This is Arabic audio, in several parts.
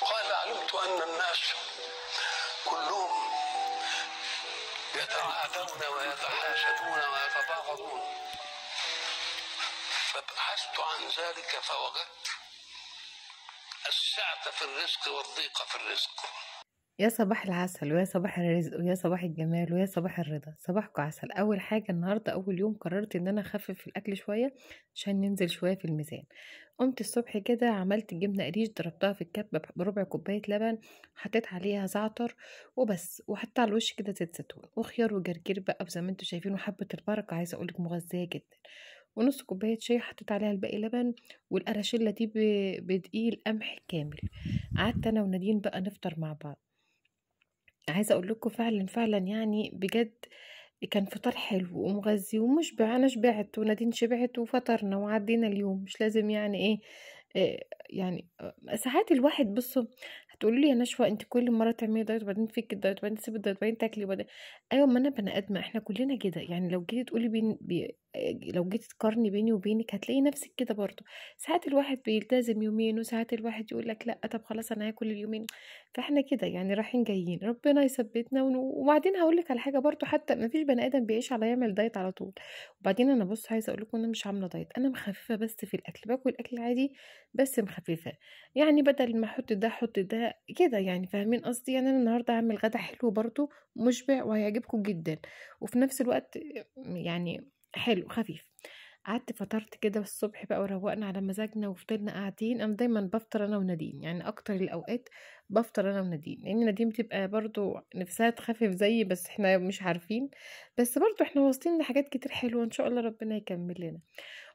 وقال علمت أن الناس كلهم يتعادون ويتحاسدون ويتباغضون فبحثت عن ذلك فوجدت السعة في الرزق والضيق في الرزق يا صباح العسل ويا صباح الرزق ويا صباح الجمال ويا صباح الرضا صباحكم عسل اول حاجه النهارده اول يوم قررت ان انا اخفف الاكل شويه عشان ننزل شويه في الميزان قمت الصبح كده عملت جبنه قريش ضربتها في الكبه بربع كوبايه لبن حطيت عليها زعتر وبس وحطيت على الوش كده زيت زيتون وخيار وجرجير بقى وزي ما انتم شايفين وحبه البركه عايزه اقولك مغذيه جدا ونص كوباية شاي حطيت عليها الباقي لبن والقرشلة دي بدقيق القمح كامل قعدت أنا ونادين بقى نفطر مع بعض عايزه اقول لكم فعلا فعلا يعني بجد كان فطار حلو ومغذي ومشبع انا شبعت ونادين شبعت وفطرنا وعدينا اليوم مش لازم يعني ايه, يعني ساعات الواحد بصوا هتقولوا لي يا نشوى انت كل مره تعملي دايت وبعدين فيك الدايت وبعدين تسيبي الدايت وبعدين تاكلي وبعدين ايوه ما انا بني ادمه احنا كلنا كده يعني لو جيتي تقولي بي... آه، لو جيت تقارني بيني وبينك هتلاقي نفسك كده برضو ساعات الواحد بيلتزم يومين وساعات الواحد يقول لك لا طب خلاص انا هاكل اليومين فاحنا كده يعني رايحين جايين ربنا يثبتنا وبعدين هقول لك على حاجه برضو حتى ما فيش بني ادم بيعيش على يعمل دايت على طول وبعدين انا بص عايزه اقول لكم انا مش عامله دايت انا مخففه بس في الاكل باكل اكل عادي بس مخففه يعني بدل ما احط ده احط ده كده يعني فاهمين قصدي يعني انا النهارده هعمل غدا حلو برضو مشبع وهيعجبكم جدا وفي نفس الوقت يعني حلو خفيف قعدت فطرت كده الصبح بقى وروقنا على مزاجنا وفضلنا قاعدين انا دايما بفطر انا ونادين يعني اكتر الاوقات بفطر انا ونادين لان نادين بتبقى برضو نفسها تخفف زيي بس احنا مش عارفين بس برضو احنا واصلين لحاجات كتير حلوه ان شاء الله ربنا يكمل لنا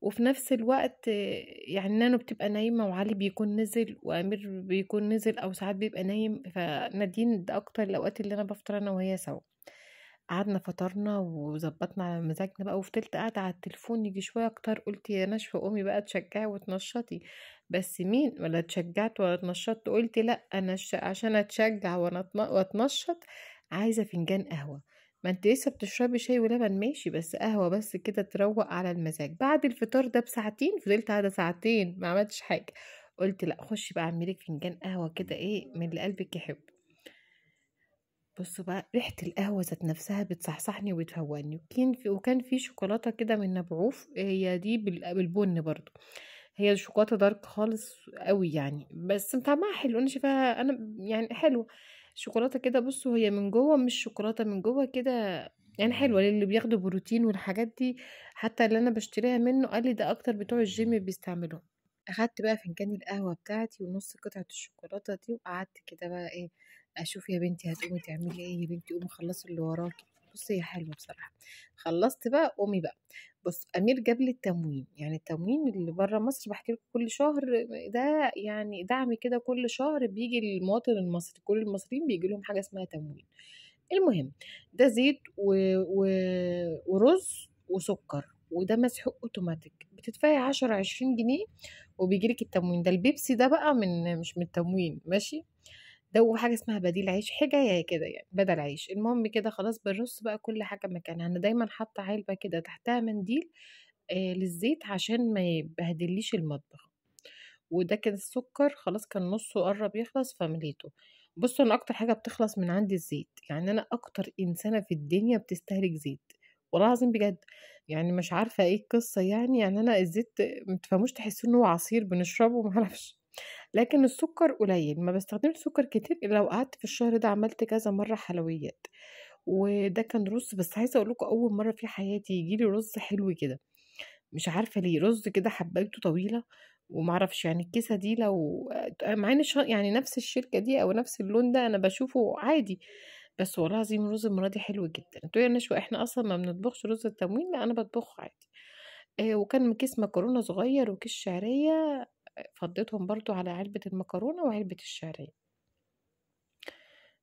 وفي نفس الوقت يعني نانو بتبقى نايمه وعلي بيكون نزل وامير بيكون نزل او ساعات بيبقى نايم فنادين ده اكتر الاوقات اللي انا بفطر انا وهي سوا قعدنا فطرنا وظبطنا على مزاجنا بقى وفضلت قاعدة على التليفون يجي شوية أكتر قلت يا ناشفة قومي بقى تشجعي وتنشطي بس مين ولا اتشجعت ولا اتنشطت قلت لأ أنا عشان أتشجع وأتنشط عايزة فنجان قهوة ما انت لسه بتشربي شاي ولبن ماشي بس قهوة بس كده تروق على المزاج بعد الفطار ده بساعتين فضلت قاعدة ساعتين ما عملتش حاجة قلت لأ خشي بقى أعملك فنجان قهوة كده إيه من اللي قلبك يحبه بصوا بقى ريحة القهوة ذات نفسها بتصحصحني وبتهواني وكان في وكان في شوكولاتة كده من نبعوف هي دي بالبن برضو هي شوكولاتة دارك خالص قوي يعني بس طعمها حلو انا شايفاها انا يعني حلو شوكولاتة كده بصوا هي من جوه مش شوكولاتة من جوه كده يعني حلوة للي بياخدوا بروتين والحاجات دي حتى اللي انا بشتريها منه قال لي ده اكتر بتوع الجيم بيستعملوه اخدت بقى فنجان القهوة بتاعتي ونص قطعة الشوكولاتة دي وقعدت كده بقى ايه اشوف يا بنتي هتقومي تعملي ايه يا بنتي قومي خلصي اللي وراكي بصي يا حلوه بصراحه خلصت بقى قومي بقى بص امير جاب لي التموين يعني التموين اللي بره مصر بحكي لكم كل شهر ده يعني دعم كده كل شهر بيجي للمواطن المصري كل المصريين بيجي لهم حاجه اسمها تموين المهم ده زيت و... و... ورز وسكر وده مسحوق اوتوماتيك بتدفعي عشرة عشرين جنيه وبيجيلك التموين ده البيبسي ده بقى من مش من التموين ماشي دوب حاجه اسمها بديل عيش حكايه كده يعني بدل عيش المهم كده خلاص بنرص بقى كل حاجه مكانها انا دايما حاطه علبه كده تحتها منديل آه للزيت عشان ما يبهدليش المطبخ وده كان السكر خلاص كان نصه قرب يخلص فمليته بصوا انا اكتر حاجه بتخلص من عندي الزيت يعني انا اكتر انسانه في الدنيا بتستهلك زيت والله العظيم بجد يعني مش عارفه ايه القصه يعني يعني انا الزيت متفهموش تحسوا ان هو عصير بنشربه معرفش لكن السكر قليل ما بستخدمش سكر كتير الا لو قعدت في الشهر ده عملت كذا مره حلويات وده كان رز بس عايزه اقول لكم اول مره في حياتي يجيلي رز حلو كده مش عارفه ليه رز كده حبايته طويله ومعرفش يعني الكيسه دي لو مع ان يعني نفس الشركه دي او نفس اللون ده انا بشوفه عادي بس والله العظيم رز المره دي حلو جدا انتوا يا نشوى احنا اصلا ما بنطبخش رز التموين لا انا بطبخه عادي آه وكان كيس مكرونه صغير وكيس شعريه فضيتهم برضو على علبة المكرونة وعلبة الشعرية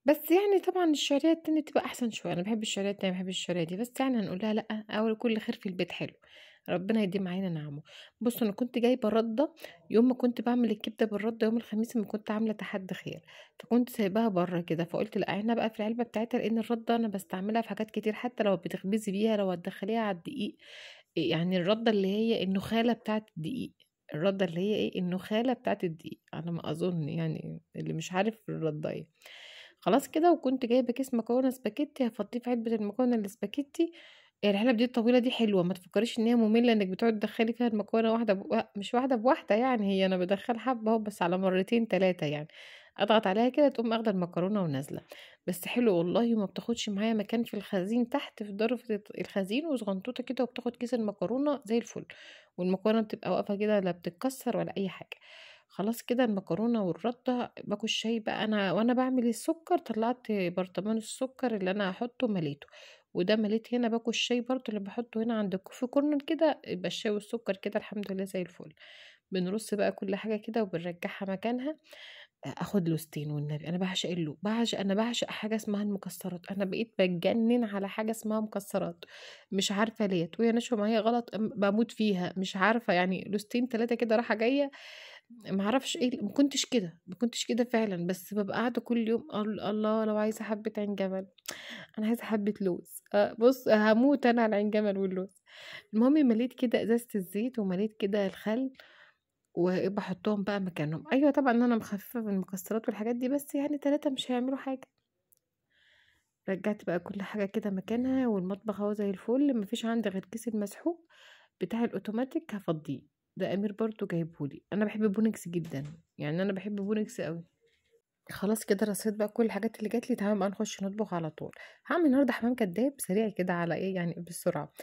بس يعني طبعا الشعرية التانية تبقى أحسن شوية أنا بحب الشعرية التانية بحب الشعرية دي بس يعني هنقولها لأ أول كل خير في البيت حلو ربنا يديم علينا نعمه بص انا كنت جايبه رده يوم ما كنت بعمل الكبده بالرده يوم الخميس ما كنت عامله تحدي خير فكنت سايباها بره كده فقلت لا عينها بقى في العلبه بتاعتها لان الرده انا بستعملها في حاجات كتير حتى لو بتخبزي بيها لو هتدخليها على الدقيق يعني الرده اللي هي النخاله بتاعت الدقيق الردة اللي هي ايه النخالة بتاعت الدقيق على ما اظن يعني اللي مش عارف الردة ايه خلاص كده وكنت جايبة كيس مكرونة سباكيتي هفضيه في علبة المكرونة السباكيتي إيه، العلب دي الطويلة دي حلوة ما تفكريش ان هي مملة انك بتقعد تدخلي فيها المكرونة واحدة ب... مش واحدة بواحدة يعني هي انا بدخل حبة اهو بس على مرتين تلاتة يعني اضغط عليها كده تقوم اخده المكرونه ونازله بس حلو والله ما بتاخدش معايا مكان في الخزين تحت في درفة الخزين وصغنطوطه كده وبتاخد كيس المكرونه زي الفل والمكرونه بتبقى واقفه كده لا بتتكسر ولا اي حاجه خلاص كده المكرونه والرده باكل الشاي بقى انا وانا بعمل السكر طلعت برطمان السكر اللي انا هحطه مليته وده مليت هنا باكل الشاي برضو اللي بحطه هنا عند الكوفي كورنر كده يبقى الشاي والسكر كده الحمد لله زي الفل بنرص بقى كل حاجه كده وبنرجعها مكانها اخد لوستين والنبي انا بعشق اللو بعشق انا بعشق حاجه اسمها المكسرات انا بقيت بتجنن على حاجه اسمها مكسرات مش عارفه ليه وهي نشوى ما هي غلط بموت فيها مش عارفه يعني لوستين ثلاثه كده راحه جايه معرفش ايه ما كنتش كده ما كنتش كده فعلا بس ببقى قاعده كل يوم الله لو عايزه حبه عين جمل انا عايزه حبه لوز بص هموت انا على عين جمل واللوز المهم مليت كده ازازه الزيت ومليت كده الخل وبحطهم بقى مكانهم ايوه طبعا انا مخففه من المكسرات والحاجات دي بس يعني ثلاثه مش هيعملوا حاجه رجعت بقى كل حاجه كده مكانها والمطبخ اهو زي الفل مفيش عندي غير كيس المسحوق بتاع الاوتوماتيك هفضيه ده امير برضو جايبهولي انا بحب بونكس جدا يعني انا بحب بونكس قوي خلاص كده رصيت بقى كل الحاجات اللي جات لي تمام بقى نخش نطبخ على طول هعمل النهارده حمام كداب سريع كده على ايه يعني بالسرعه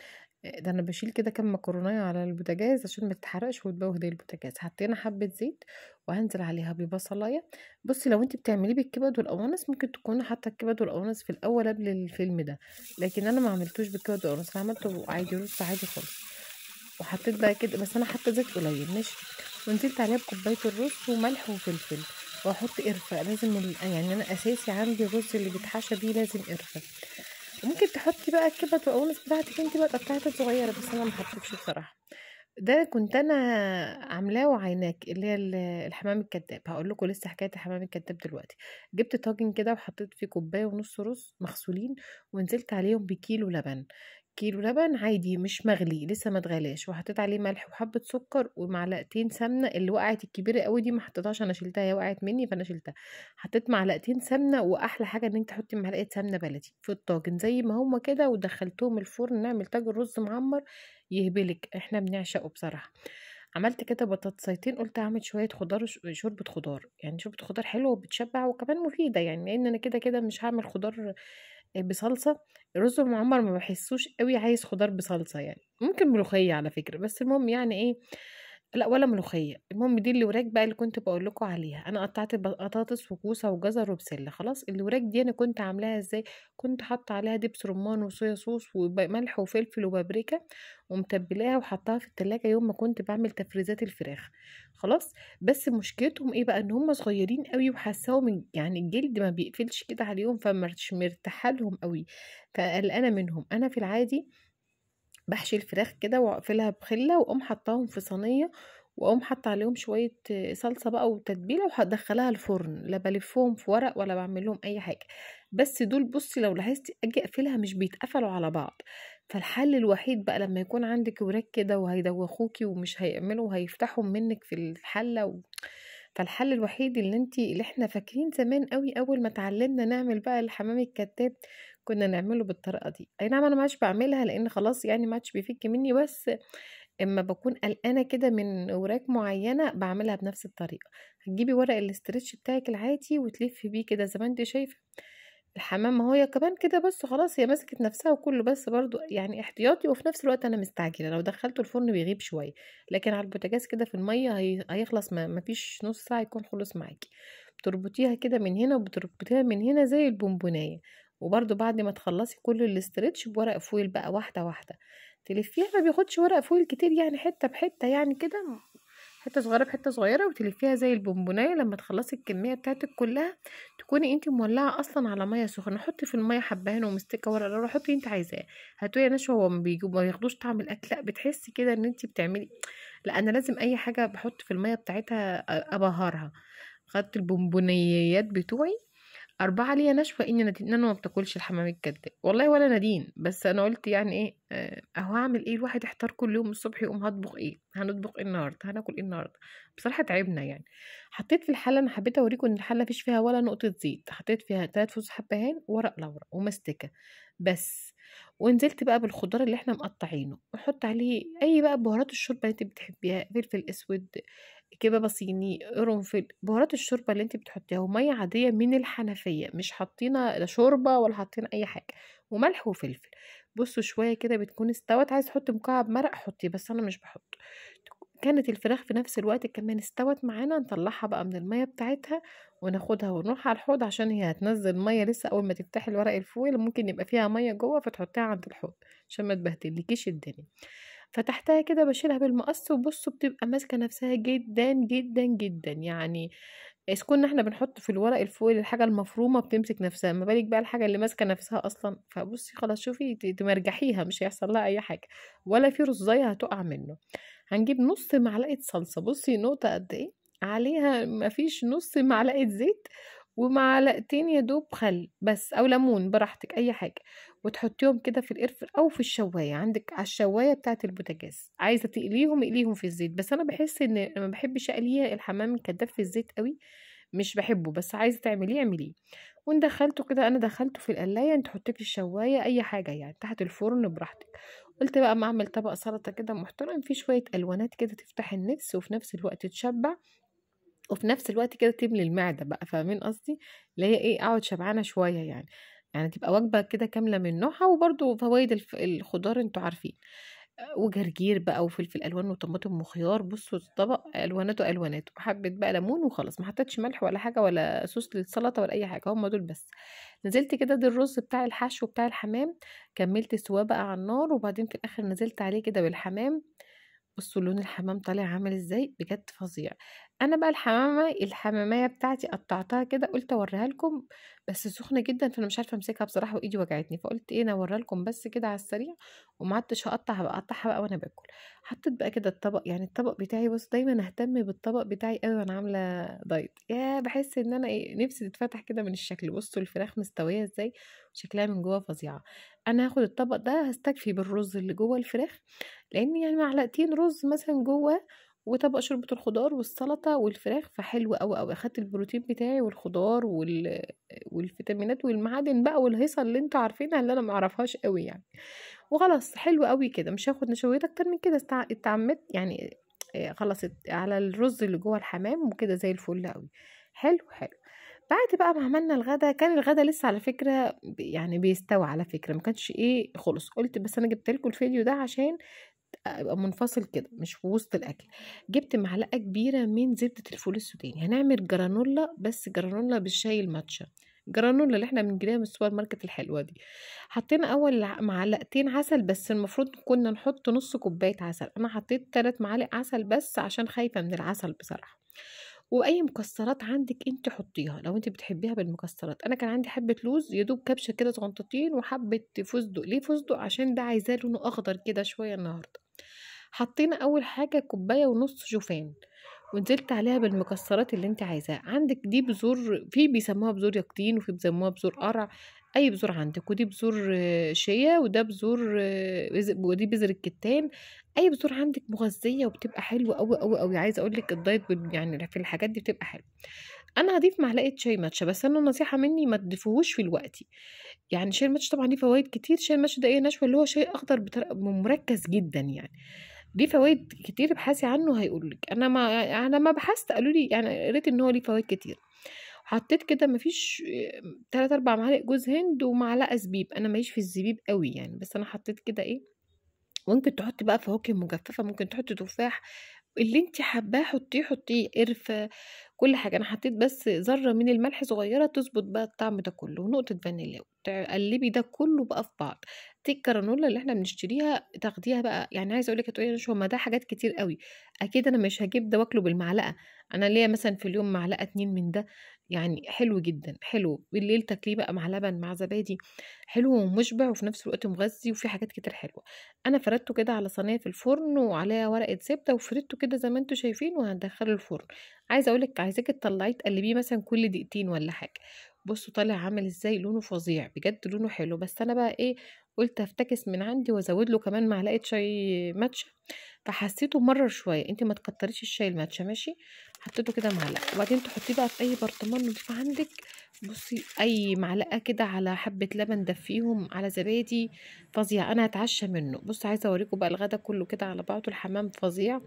آه، ده انا بشيل كده كام مكرونيه على البوتاجاز عشان ما تتحرقش دي البوتاجاز حطينا حبه زيت وهنزل عليها ببصلايه بصي لو انت بتعمليه بالكبد والقوانص ممكن تكون حاطه الكبد والقوانص في الاول قبل الفيلم ده لكن انا ما عملتوش بالكبد والقوانص انا عملته عادي رز عادي خالص وحطيت بقى كده بس انا حاطه زيت قليل ماشي ونزلت عليها بكوبايه الرز وملح وفلفل واحط قرفه لازم يعني انا اساسي عندي الرز اللي بيتحشى بيه لازم قرفه ممكن تحطي بقى الكبد والقوانص بتاعتك انت بقى قطعتها صغيره بس انا ما حطيتش بصراحه ده كنت انا عاملاه وعيناك اللي هي الحمام الكذاب هقول لكم لسه حكايه الحمام الكذاب دلوقتي جبت طاجن كده وحطيت فيه كوبايه ونص رز مغسولين ونزلت عليهم بكيلو لبن كيلو لبن عادي مش مغلي لسه ما اتغلاش وحطيت عليه ملح وحبه سكر ومعلقتين سمنه اللي وقعت الكبيره قوي دي ما حطيتهاش انا شلتها هي وقعت مني فانا شلتها حطيت معلقتين سمنه واحلى حاجه ان انت تحطي معلقه سمنه بلدي في الطاجن زي ما هما كده ودخلتهم الفرن نعمل طاجن رز معمر يهبلك احنا بنعشقه بصراحه عملت كده بطاطسيتين قلت اعمل شويه خضار شوربه خضار يعني شوربه خضار حلوه وبتشبع وكمان مفيده يعني لان انا كده كده مش هعمل خضار بصلصه الرز المعمر ما بحسوش قوي عايز خضار بصلصه يعني ممكن ملوخيه على فكره بس المهم يعني ايه لا ولا ملوخيه المهم دي الوراك بقى اللي كنت بقول لكم عليها انا قطعت بطاطس وكوسه وجزر وبسله خلاص الوراك دي انا كنت عاملاها ازاي كنت حاطه عليها دبس رمان وصويا صوص وملح وفلفل وبابريكا ومتبلاها وحطها في التلاجة يوم ما كنت بعمل تفريزات الفراخ خلاص بس مشكلتهم ايه بقى ان هم صغيرين قوي وحاساهم يعني الجلد ما بيقفلش كده عليهم فمش مرتاحه لهم قوي فقلقانه منهم انا في العادي بحشي الفراخ كده واقفلها بخله واقوم حطاهم في صينيه واقوم حاطه عليهم شويه صلصه بقى وتتبيله وهدخلها الفرن لا بلفهم في ورق ولا بعمل لهم اي حاجه بس دول بصي لو لاحظتي اجي اقفلها مش بيتقفلوا على بعض فالحل الوحيد بقى لما يكون عندك وراك كده وهيدوخوكي ومش هيعملوا وهيفتحوا منك في الحله و... فالحل الوحيد اللي انت اللي احنا فاكرين زمان قوي اول ما اتعلمنا نعمل بقى الحمام الكتاب كنا نعمله بالطريقه دي اي نعم انا مش بعملها لان خلاص يعني ما عادش بيفك مني بس اما بكون قلقانه كده من وراك معينه بعملها بنفس الطريقه هتجيبي ورق الاسترتش بتاعك العادي وتلفي بيه كده زي ما انت شايفه الحمام هو كمان كده بس خلاص هي مسكت نفسها وكله بس برضو يعني احتياطي وفي نفس الوقت انا مستعجله لو دخلته الفرن بيغيب شويه لكن على البوتاجاز كده في الميه هيخلص ما فيش نص ساعه يكون خلص معاكي بتربطيها كده من هنا وبتربطيها من هنا زي البونبونايه وبرده بعد ما تخلصي كل الاسترتش بورق فويل بقى واحده واحده تلفيها ما بياخدش ورق فويل كتير يعني حته بحته يعني كده حته صغيره بحته صغيره وتلفيها زي البونبونايه لما تخلصي الكميه بتاعتك كلها تكوني انت مولعه اصلا على ميه سخنه حطي في الميه حبهان ومستكه ورق لورا حطي انت عايزاه هتقولي نشوه هو ما بياخدوش طعم الاكل لا بتحسي كده ان انت بتعملي لا انا لازم اي حاجه بحط في الميه بتاعتها ابهرها خدت البونبونيات بتوعي أربعة ليا نشوة إني ندينة ما بتاكلش الحمام الكذاب والله ولا نادين بس أنا قلت يعني إيه آه، أهو هعمل إيه الواحد يحتار كل يوم الصبح يقوم هطبخ إيه هنطبخ إيه النهاردة هناكل إيه النهاردة بصراحة تعبنا يعني حطيت في الحلة أنا حبيت أوريكم إن الحلة مفيش فيها ولا نقطة زيت حطيت فيها تلات فصوص حبهان ورق لورا ومستكة بس ونزلت بقى بالخضار اللي احنا مقطعينه وحط عليه اي بقى بهارات الشوربه اللي انت بتحبيها فلفل اسود كبابه صيني قرنفل بهارات الشوربه اللي انت بتحطيها وميه عاديه من الحنفيه مش حاطين لا شوربه ولا حاطين اي حاجه وملح وفلفل بصوا شويه كده بتكون استوت عايز تحطي مكعب مرق حطيه بس انا مش بحط كانت الفراخ في نفس الوقت كمان استوت معانا نطلعها بقى من المية بتاعتها وناخدها ونروح على الحوض عشان هي هتنزل مية لسه اول ما تفتحي الورق الفويل ممكن يبقى فيها مية جوه فتحطيها عند الحوض عشان ما تبهدلكيش الدنيا فتحتها كده بشيلها بالمقص وبصوا بتبقى ماسكه نفسها جدا جدا جدا يعني اذا كنا احنا بنحط في الورق الفويل الحاجه المفرومه بتمسك نفسها ما بالك بقى الحاجه اللي ماسكه نفسها اصلا فبصي خلاص شوفي تمرجحيها مش هيحصل لها اي حاجه ولا في رزايه هتقع منه هنجيب نص معلقة صلصة بصي نقطة قد ايه عليها مفيش نص معلقة زيت ومعلقتين يا دوب خل بس او ليمون براحتك اي حاجه وتحطيهم كده في القرفر او في الشوايه عندك على الشوايه بتاعه البوتاجاز عايزه تقليهم اقليهم في الزيت بس انا بحس ان ما بحبش اقليه الحمام الكداب في الزيت قوي مش بحبه بس عايزه تعمليه اعمليه وندخلته كده انا دخلته في القلايه انت حطيه في الشوايه اي حاجه يعني تحت الفرن براحتك قلت بقى ما اعمل طبق سلطه كده محترم فيه شويه الوانات كده تفتح النفس وفي نفس الوقت تشبع وفي نفس الوقت كده تملي المعده بقى فاهمين قصدي اللي هي ايه اقعد شبعانه شويه يعني يعني تبقى وجبه كده كامله من نوعها وبرده فوائد الخضار انتوا عارفين وجرجير بقى وفلفل الوان وطماطم وخيار بصوا الطبق الواناته الواناته حبه بقى ليمون وخلاص ما حطيتش ملح ولا حاجه ولا صوص للسلطه ولا اي حاجه هم دول بس نزلت كده دي الرز بتاع الحشو بتاع الحمام كملت سواه بقى على النار وبعدين في الاخر نزلت عليه كده بالحمام بصوا لون الحمام طالع عامل ازاي بجد فظيع انا بقى الحمامه الحماميه بتاعتي قطعتها كده قلت اوريها لكم بس سخنه جدا فانا مش عارفه امسكها بصراحه وايدي وجعتني فقلت ايه انا اوريها لكم بس كده على السريع وما عدتش هقطع بقى اقطعها بقى وانا باكل حطيت بقى كده الطبق يعني الطبق بتاعي بص دايما اهتم بالطبق بتاعي قوي وانا عامله دايت يا بحس ان انا ايه نفسي تتفتح كده من الشكل بصوا الفراخ مستويه ازاي شكلها من جوه فظيعه انا هاخد الطبق ده هستكفي بالرز اللي جوه الفراخ لان يعني معلقتين رز مثلا جوه وطبق شوربه الخضار والسلطه والفراخ فحلو قوي قوي اخدت البروتين بتاعي والخضار وال... والفيتامينات والمعادن بقى والهيصه اللي انتوا عارفينها اللي انا معرفهاش قوي يعني وخلاص حلو قوي كده مش هاخد نشويات اكتر من كده اتعمدت يعني آه، خلصت على الرز اللي جوه الحمام وكده زي الفل قوي حلو حلو بعد بقى ما عملنا الغدا كان الغدا لسه على فكره يعني بيستوى على فكره ما كانش ايه خلص قلت بس انا جبت لكم الفيديو ده عشان ابقى منفصل كده مش في وسط الاكل جبت معلقه كبيره من زبده الفول السوداني هنعمل جرانولا بس جرانولا بالشاي الماتشا جرانولا اللي احنا بنجيبها من السوبر ماركت الحلوه دي حطينا اول معلقتين عسل بس المفروض كنا نحط نص كوبايه عسل انا حطيت ثلاث معالق عسل بس عشان خايفه من العسل بصراحه واي مكسرات عندك انت حطيها لو انت بتحبيها بالمكسرات انا كان عندي حبه لوز يدوب كبشه كده صغنطتين وحبه فستق ليه فستق عشان ده عايزاه لونه اخضر كده شويه النهارده حطينا اول حاجه كوبايه ونص شوفان ونزلت عليها بالمكسرات اللي انت عايزاها عندك دي بذور في بيسموها بذور يقطين وفي بيسموها بذور قرع اي بذور عندك ودي بذور آه، شيا وده بذور آه، ودي بذر الكتان اي بذور عندك مغذيه وبتبقى حلوه قوي قوي قوي عايزه اقول لك الدايت يعني في الحاجات دي بتبقى حلوه انا هضيف معلقه شاي ماتشا بس انا نصيحه مني ما تضيفوهوش في الوقت يعني شاي الماتشا طبعا ليه فوائد كتير شاي الماتشا ده ايه نشوه اللي هو شاي اخضر بتر... مركز جدا يعني ليه فوائد كتير ابحثي عنه هيقولك انا ما انا ما بحثت قالوا لي يعني قريت ان هو ليه فوائد كتير حطيت كده مفيش تلات اربع معالق جوز هند ومعلقه زبيب انا ماليش في الزبيب قوي يعني بس انا حطيت كده ايه ممكن تحطي بقى فواكه مجففه ممكن تحطي تفاح اللي انت حباه حطيه حطيه قرفه كل حاجه انا حطيت بس ذره من الملح صغيره تظبط بقى الطعم ده كله ونقطه فانيليا تقلبي ده كله بقى في بعض دي الكرانولا اللي احنا بنشتريها تاخديها بقى يعني عايزه اقول لك هتقولي مش ما ده حاجات كتير قوي اكيد انا مش هجيب ده واكله بالمعلقه انا ليا مثلا في اليوم معلقه اتنين من ده يعني حلو جدا حلو بالليل تاكليه بقى مع لبن مع زبادي حلو ومشبع وفي نفس الوقت مغذي وفي حاجات كتير حلوه انا فردته كده على صينيه في الفرن وعليها ورقه زبده وفردته كده زي ما انتم شايفين وهندخله الفرن عايزه اقول لك عايزاك تطلعيه تقلبيه مثلا كل دقيقتين ولا حاجه بصوا طالع عامل ازاي لونه فظيع بجد لونه حلو بس انا بقى ايه قلت افتكس من عندي وازود له كمان معلقه شاي ماتشا فحسيته مرر شويه انت ما تكتريش الشاي الماتشا ماشي حطيته كده معلقه وبعدين تحطيه بقى في اي برطمان نضيف عندك بصي اي معلقه كده على حبه لبن دفيهم على زبادي فظيع انا هتعشى منه بص عايزه اوريكم بقى الغدا كله كده على بعضه الحمام فظيع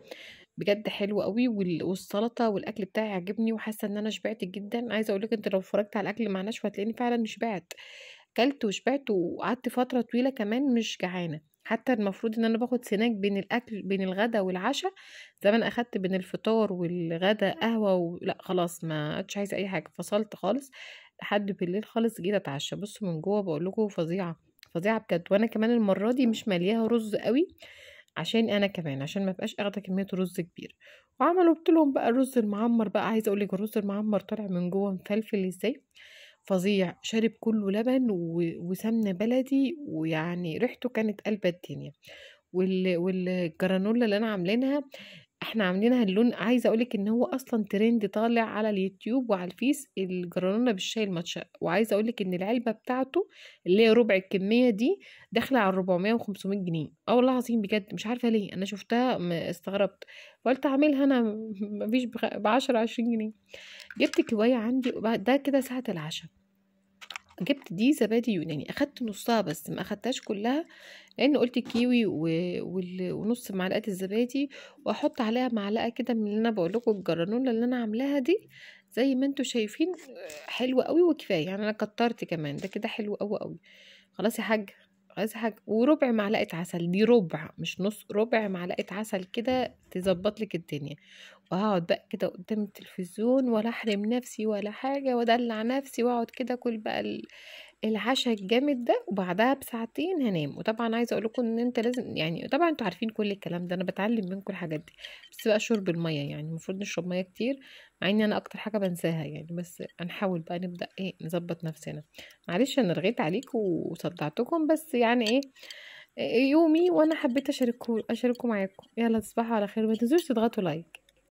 بجد حلو قوي والسلطه والاكل بتاعي عجبني وحاسه ان انا شبعت جدا عايزه اقول لك انت لو اتفرجت على الاكل مع نشوه هتلاقيني فعلا شبعت كلت وشبعت وقعدت فترة طويلة كمان مش جعانة حتى المفروض ان انا باخد سناك بين الاكل بين الغدا والعشاء زي ما انا اخدت بين الفطار والغدا قهوه ولا لا خلاص ما عدتش عايزه اي حاجه فصلت خالص لحد بالليل خالص جيت اتعشى بصوا من جوه بقول لكم فظيعه فظيعه بجد وانا كمان المره دي مش مالياها رز قوي عشان انا كمان عشان ما بقاش اخده كميه رز كبير وعملوا بتلهم بقى الرز المعمر بقى عايزه اقول لك الرز المعمر طالع من جوه مفلفل ازاي فظيع شارب كله لبن وسمنة بلدي ويعني ريحته كانت قلبة الدنيا والجرانولا اللي انا عاملينها احنا عاملينها اللون عايزه اقولك ان هو اصلا ترند طالع على اليوتيوب وعلى الفيس الجرانولا بالشاي الماتشا وعايزه اقولك ان العلبه بتاعته اللي هي ربع الكميه دي داخله على 400 و500 جنيه اه والله العظيم بجد مش عارفه ليه انا شفتها استغربت قلت اعملها انا مفيش ب 10 20 جنيه جبت كوايه عندي ده كده ساعه العشاء جبت دي زبادي يوناني اخدت نصها بس ما اخدتهاش كلها لان قلت الكيوي و... وال... ونص معلقه الزبادي واحط عليها معلقه كده من اللي انا بقول لكم الجرانولا اللي انا عاملاها دي زي ما انتم شايفين حلوه قوي وكفايه يعني انا كترت كمان ده كده حلو قوي قوي خلاص يا حاجه حاجه وربع معلقه عسل دي ربع مش نص ربع معلقه عسل كده تظبط لك الدنيا وهقعد بقى كده قدام التلفزيون ولا احرم نفسي ولا حاجه وادلع نفسي واقعد كده اكل بقى العشاء الجامد ده وبعدها بساعتين هنام وطبعا عايزه اقول لكم ان انت لازم يعني طبعا انتوا عارفين كل الكلام ده انا بتعلم منكم الحاجات دي بس بقى شرب الميه يعني المفروض نشرب ميه كتير مع ان انا اكتر حاجه بنساها يعني بس هنحاول بقى نبدا ايه نظبط نفسنا معلش انا رغيت عليكم وصدعتكم بس يعني ايه يومي وانا حبيت اشاركه اشاركه معاكم يلا تصبحوا على خير ما تنسوش تضغطوا لايك